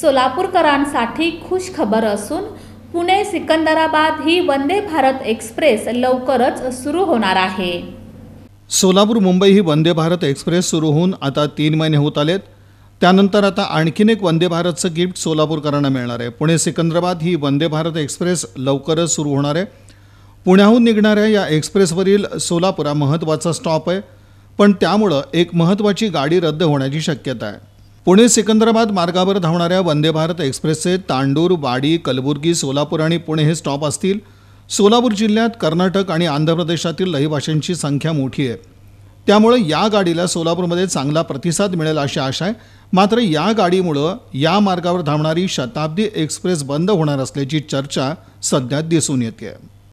सोलापूरकरांसाठी खुश खबर असून पुणे सिकंदराबाद ही वंदे भारत एक्सप्रेस लवकरच सुरू होणार आहे सोलापूर मुंबई ही वंदे भारत एक्सप्रेस सुरू होऊन आता तीन महिने होत आलेत त्यानंतर आता आणखीन एक वंदे भारतचं गिफ्ट सोलापूरकरांना मिळणार आहे पुणे सिकंदराबाद ही वंदे भारत एक्सप्रेस लवकरच सुरू होणार आहे पुण्याहून निघणाऱ्या या एक्सप्रेसवरील सोलापूर हा महत्त्वाचा स्टॉप आहे पण त्यामुळं एक महत्त्वाची गाडी रद्द होण्याची शक्यता आहे पुणे सिकंदराबाद मार्गावर धावणाऱ्या वंदे भारत एक्सप्रेसचे तांडूर वाडी कलबुर्गी सोलापूर आणि पुणे हे स्टॉप असतील सोलापूर जिल्ह्यात कर्नाटक आणि आंध्र प्रदेशातील रहिवाशांची संख्या मोठी आहे त्यामुळे या गाडीला सोलापूरमध्ये चांगला प्रतिसाद मिळेल अशी आशा आहे मात्र या गाडीमुळं या मार्गावर धावणारी शताब्दी एक्सप्रेस बंद होणार असल्याची चर्चा सध्या दिसून येते